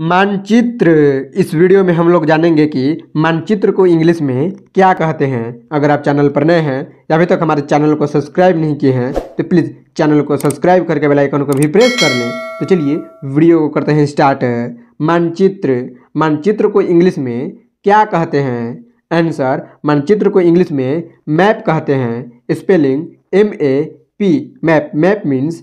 मानचित्र इस वीडियो में हम लोग जानेंगे कि मानचित्र को इंग्लिश में क्या कहते हैं अगर आप चैनल पर नए हैं या अभी तक हमारे चैनल को सब्सक्राइब नहीं किए हैं तो प्लीज़ चैनल को सब्सक्राइब करके बेल आइकन को भी प्रेस कर लें तो चलिए वीडियो को करते हैं स्टार्ट मानचित्र मानचित्र को इंग्लिश में क्या कहते हैं आंसर मानचित्र को इंग्लिश में मैप कहते हैं spelling M A P map map means